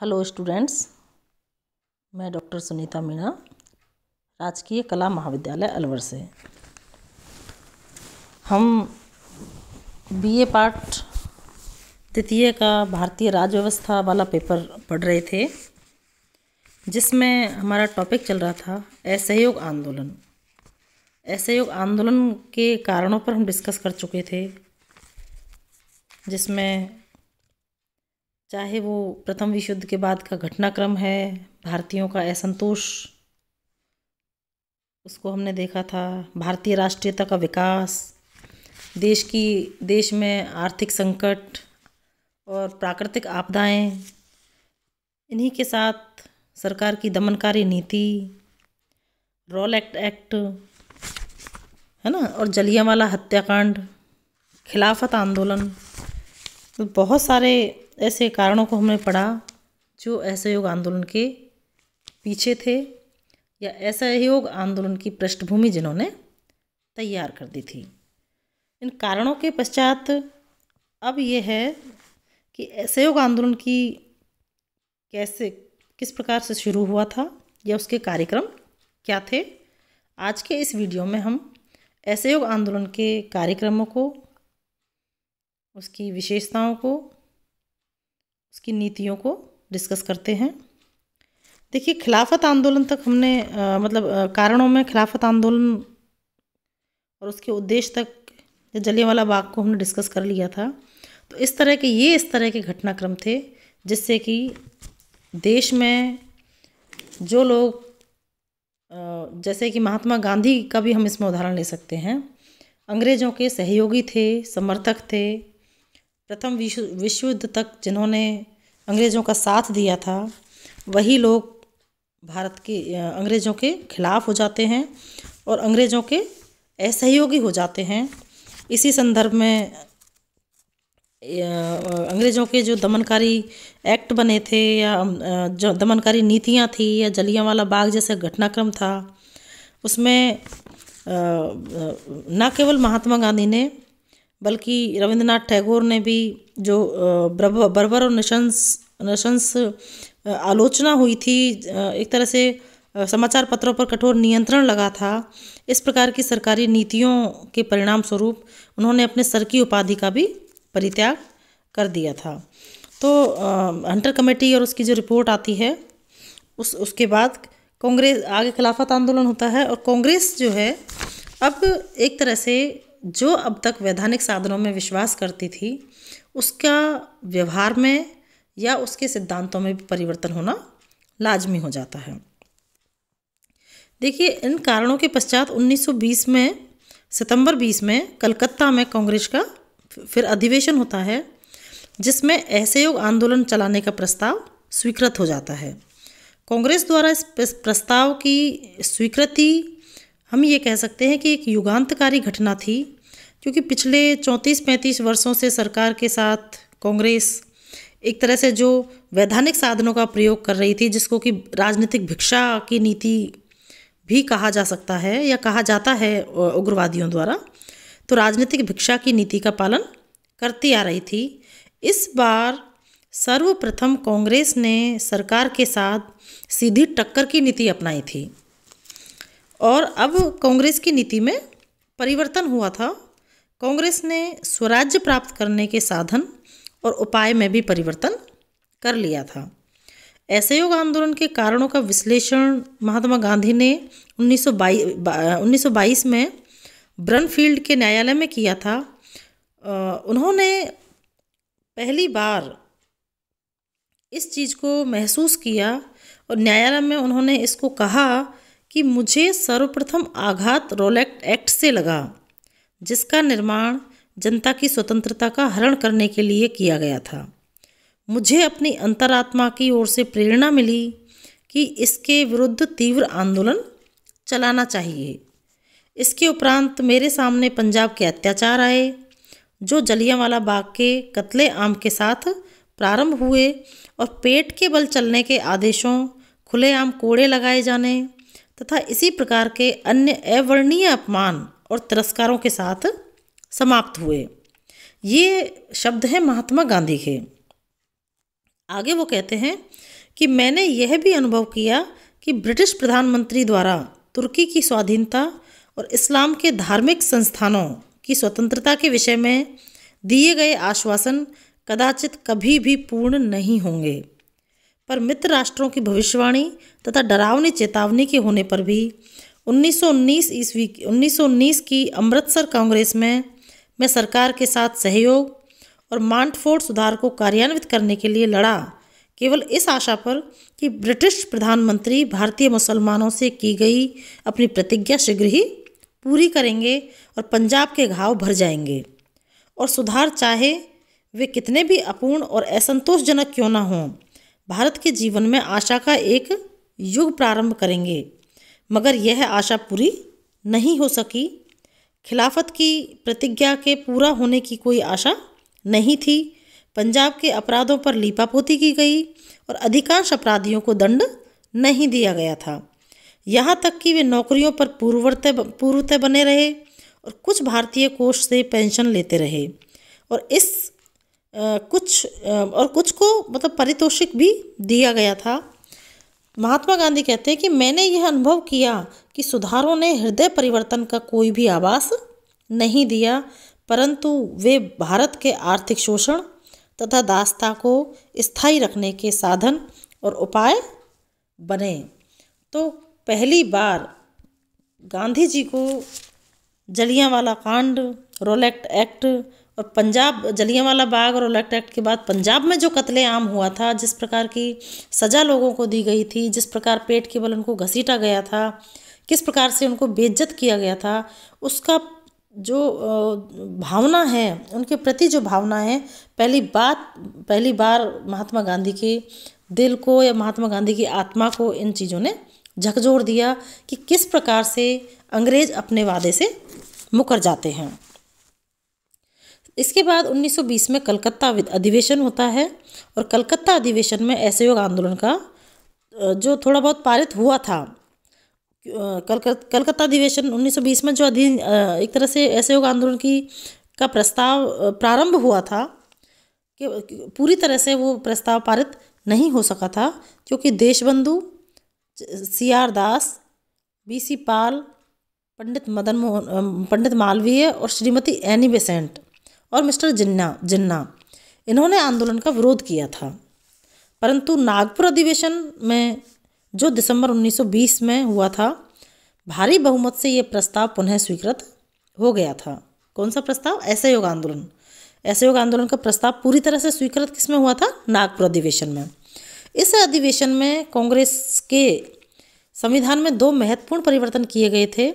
hello students मैं doctor Sunita Meena राजकीय कला महाविद्यालय अलवर से हम बीए पार्ट द्वितीय का भारतीय राज्य व्यवस्था वाला पेपर पढ़ रहे थे जिसमें हमारा टॉपिक चल रहा था असहयोग आंदोलन असहयोग आंदोलन के कारणों पर हम डिस्कस कर चुके थे जिसमें चाहे वो प्रथम विश्व युद्ध के बाद का घटनाक्रम है भारतीयों का असंतोष उसको हमने देखा था भारतीय राष्ट्रीयता का विकास देश की देश में आर्थिक संकट और प्राकृतिक आपदाएं इन्हीं के साथ सरकार की दमनकारी नीति रॉल एक्ट एक्ट है ना और जलियावाला हत्याकांड खिलाफत आंदोलन तो बहुत सारे ऐसे कारणों को हमने पढ़ा जो असहयोग आंदोलन के पीछे थे या असहयोग आंदोलन की पृष्ठभूमि जिन्होंने तैयार कर दी थी इन कारणों के पश्चात अब यह है कि असहयोग आंदोलन की कैसे किस प्रकार से शुरू हुआ था या उसके कार्यक्रम क्या थे आज के इस वीडियो में हम असहयोग आंदोलन के कार्यक्रमों को उसकी विशेषताओं को उसकी नीतियों को डिस्कस करते हैं देखिए खिलाफत आंदोलन तक हमने आ, मतलब आ, कारणों में खिलाफत आंदोलन और उसके उद्देश्य तक वाला बाग को हमने डिस्कस कर लिया था तो इस तरह के ये इस तरह के घटनाक्रम थे जिससे कि देश में जो लोग जैसे कि महात्मा गांधी का भी हम इसमें उदाहरण ले सकते हैं अंग्रेज़ों के सहयोगी थे समर्थक थे प्रथम विश्व विश्व युद्ध तक जिन्होंने अंग्रेज़ों का साथ दिया था वही लोग भारत के अंग्रेज़ों के खिलाफ हो जाते हैं और अंग्रेज़ों के असहयोगी हो जाते हैं इसी संदर्भ में अंग्रेज़ों के जो दमनकारी एक्ट बने थे या जो दमनकारी नीतियाँ थी या जलियांवाला बाग जैसा घटनाक्रम था उसमें न केवल महात्मा गांधी ने बल्कि रविंद्रनाथ टैगोर ने भी जो बर्बर और नशंस नशंस आलोचना हुई थी एक तरह से समाचार पत्रों पर कठोर नियंत्रण लगा था इस प्रकार की सरकारी नीतियों के परिणाम स्वरूप उन्होंने अपने सर की उपाधि का भी परित्याग कर दिया था तो हंटर कमेटी और उसकी जो रिपोर्ट आती है उस उसके बाद कांग्रेस आगे खिलाफत आंदोलन होता है और कांग्रेस जो है अब एक तरह से जो अब तक वैधानिक साधनों में विश्वास करती थी उसका व्यवहार में या उसके सिद्धांतों में भी परिवर्तन होना लाजमी हो जाता है देखिए इन कारणों के पश्चात 1920 में सितंबर 20 में कलकत्ता में कांग्रेस का फिर अधिवेशन होता है जिसमें असहयोग आंदोलन चलाने का प्रस्ताव स्वीकृत हो जाता है कांग्रेस द्वारा इस प्रस्ताव की स्वीकृति हम ये कह सकते हैं कि एक युगांतकारी घटना थी क्योंकि पिछले 34-35 वर्षों से सरकार के साथ कांग्रेस एक तरह से जो वैधानिक साधनों का प्रयोग कर रही थी जिसको कि राजनीतिक भिक्षा की नीति भी कहा जा सकता है या कहा जाता है उग्रवादियों द्वारा तो राजनीतिक भिक्षा की नीति का पालन करती आ रही थी इस बार सर्वप्रथम कांग्रेस ने सरकार के साथ सीधी टक्कर की नीति अपनाई थी और अब कांग्रेस की नीति में परिवर्तन हुआ था कांग्रेस ने स्वराज्य प्राप्त करने के साधन और उपाय में भी परिवर्तन कर लिया था असहयोग आंदोलन के कारणों का विश्लेषण महात्मा गांधी ने 1922 1922 में ब्रनफील्ड के न्यायालय में किया था उन्होंने पहली बार इस चीज़ को महसूस किया और न्यायालय में उन्होंने इसको कहा कि मुझे सर्वप्रथम आघात रोलेक्ट एक्ट से लगा जिसका निर्माण जनता की स्वतंत्रता का हरण करने के लिए किया गया था मुझे अपनी अंतरात्मा की ओर से प्रेरणा मिली कि इसके विरुद्ध तीव्र आंदोलन चलाना चाहिए इसके उपरांत मेरे सामने पंजाब के अत्याचार आए जो जलियांवाला बाग के कत्ले आम के साथ प्रारंभ हुए और पेट के बल चलने के आदेशों खुलेआम कोड़े लगाए जाने तथा इसी प्रकार के अन्य अवर्णीय अपमान और तिरस्कारों के साथ समाप्त हुए ये शब्द हैं महात्मा गांधी के आगे वो कहते हैं कि मैंने यह भी अनुभव किया कि ब्रिटिश प्रधानमंत्री द्वारा तुर्की की स्वाधीनता और इस्लाम के धार्मिक संस्थानों की स्वतंत्रता के विषय में दिए गए आश्वासन कदाचित कभी भी पूर्ण नहीं होंगे पर मित्र राष्ट्रों की भविष्यवाणी तथा डरावनी चेतावनी के होने पर भी 1919 ईस्वी 1919 की अमृतसर कांग्रेस में मैं सरकार के साथ सहयोग और मांटफोर्ड सुधार को कार्यान्वित करने के लिए लड़ा केवल इस आशा पर कि ब्रिटिश प्रधानमंत्री भारतीय मुसलमानों से की गई अपनी प्रतिज्ञा शीघ्र ही पूरी करेंगे और पंजाब के घाव भर जाएंगे और सुधार चाहे वे कितने भी अपूर्ण और असंतोषजनक क्यों न हों भारत के जीवन में आशा का एक युग प्रारंभ करेंगे मगर यह आशा पूरी नहीं हो सकी खिलाफत की प्रतिज्ञा के पूरा होने की कोई आशा नहीं थी पंजाब के अपराधों पर लीपापोती की गई और अधिकांश अपराधियों को दंड नहीं दिया गया था यहाँ तक कि वे नौकरियों पर पूर्वते पूर्वते बने रहे और कुछ भारतीय कोष से पेंशन लेते रहे और इस आ, कुछ और कुछ को मतलब पारितोषिक भी दिया गया था महात्मा गांधी कहते हैं कि मैंने यह अनुभव किया कि सुधारों ने हृदय परिवर्तन का कोई भी आवास नहीं दिया परंतु वे भारत के आर्थिक शोषण तथा दासता को स्थायी रखने के साधन और उपाय बने तो पहली बार गांधी जी को वाला कांड रोलेक्ट एक्ट और पंजाब जलियांवाला बाग और ओलैक्ट एक्ट के बाद पंजाब में जो कत्ले आम हुआ था जिस प्रकार की सज़ा लोगों को दी गई थी जिस प्रकार पेट के बल उनको घसीटा गया था किस प्रकार से उनको बेज्जत किया गया था उसका जो भावना है उनके प्रति जो भावना है पहली बात पहली बार महात्मा गांधी के दिल को या महात्मा गांधी की आत्मा को इन चीज़ों ने झकझोर दिया कि किस प्रकार से अंग्रेज़ अपने वादे से मुकर जाते हैं इसके बाद 1920 में कलकत्ता अधिवेशन होता है और कलकत्ता अधिवेशन में असहयोग आंदोलन का जो थोड़ा बहुत पारित हुआ था कलकत्ता कलकत्ता अधिवेशन 1920 में जो अधीन एक तरह से असहयोग आंदोलन की का प्रस्ताव प्रारंभ हुआ था कि पूरी तरह से वो प्रस्ताव पारित नहीं हो सका था क्योंकि Deshbandhu C R Das B C Pal Pandit Madan Mohan Pandit Malviya और श्रीमती एनी बेसेंट और मिस्टर जिन्ना जिन्ना इन्होंने आंदोलन का विरोध किया था परंतु नागपुर अधिवेशन में जो दिसंबर 1920 में हुआ था भारी बहुमत से ये प्रस्ताव पुनः स्वीकृत हो गया था कौन सा प्रस्ताव असहयोग आंदोलन असहयोग आंदोलन का प्रस्ताव पूरी तरह से स्वीकृत किस में हुआ था नागपुर अधिवेशन में इस अधिवेशन में कांग्रेस के संविधान में दो महत्वपूर्ण परिवर्तन किए गए थे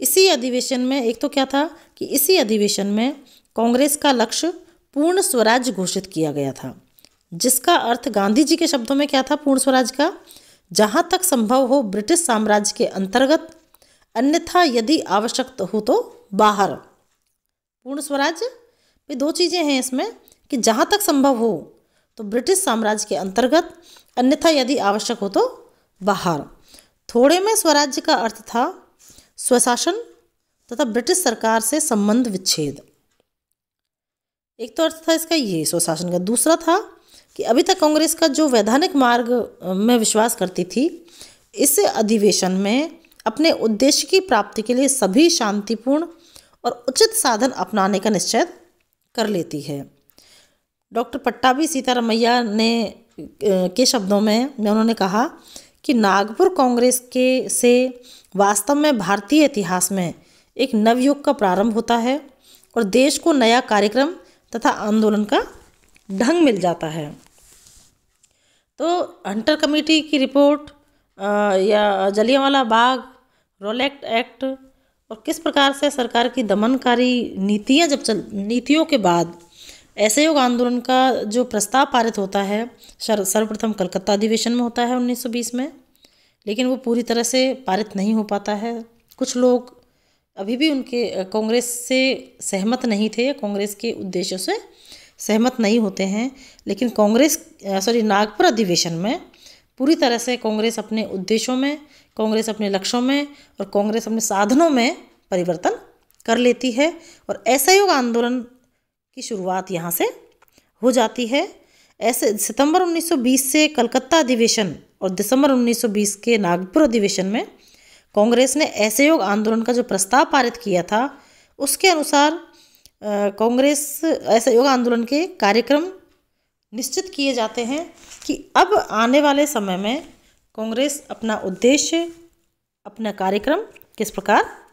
इसी अधिवेशन में एक तो क्या था कि इसी अधिवेशन में कांग्रेस का लक्ष्य पूर्ण स्वराज घोषित किया गया था जिसका अर्थ गांधी जी के शब्दों में क्या था पूर्ण स्वराज का जहाँ तक संभव हो ब्रिटिश साम्राज्य के अंतर्गत अन्यथा यदि आवश्यक हो तो बाहर पूर्ण स्वराज ये दो चीज़ें हैं इसमें कि जहाँ तक संभव हो तो ब्रिटिश साम्राज्य के अंतर्गत अन्यथा यदि आवश्यक हो तो बाहर थोड़े में स्वराज्य का अर्थ था स्वशासन तथा ब्रिटिश सरकार से संबंध विच्छेद एक तो अर्थ था इसका ये स्वशासन का दूसरा था कि अभी तक कांग्रेस का जो वैधानिक मार्ग में विश्वास करती थी इस अधिवेशन में अपने उद्देश्य की प्राप्ति के लिए सभी शांतिपूर्ण और उचित साधन अपनाने का निश्चय कर लेती है डॉक्टर पट्टाभी सीतारमैया ने के शब्दों में मैं उन्होंने कहा कि नागपुर कांग्रेस के से वास्तव में भारतीय इतिहास में एक नवयुग का प्रारंभ होता है और देश को नया कार्यक्रम तथा आंदोलन का ढंग मिल जाता है तो हंटर कमेटी की रिपोर्ट या जलियावाला बाग रोलेक्ट एक्ट और किस प्रकार से सरकार की दमनकारी नीतियां जब चल नीतियों के बाद असहयोग आंदोलन का जो प्रस्ताव पारित होता है सर्वप्रथम कलकत्ता अधिवेशन में होता है 1920 में लेकिन वो पूरी तरह से पारित नहीं हो पाता है कुछ लोग अभी भी उनके कांग्रेस से सहमत नहीं थे कांग्रेस के उद्देश्यों से सहमत नहीं होते हैं लेकिन कांग्रेस सॉरी नागपुर अधिवेशन में पूरी तरह से कांग्रेस अपने उद्देश्यों में कांग्रेस अपने लक्ष्यों में और कांग्रेस अपने साधनों में परिवर्तन कर लेती है और असहयोग आंदोलन की शुरुआत यहाँ से हो जाती है ऐसे सितंबर 1920 से कलकत्ता अधिवेशन और दिसंबर 1920 के नागपुर अधिवेशन में कांग्रेस ने असहयोग आंदोलन का जो प्रस्ताव पारित किया था उसके अनुसार कांग्रेस असहयोग आंदोलन के कार्यक्रम निश्चित किए जाते हैं कि अब आने वाले समय में कांग्रेस अपना उद्देश्य अपना कार्यक्रम किस प्रकार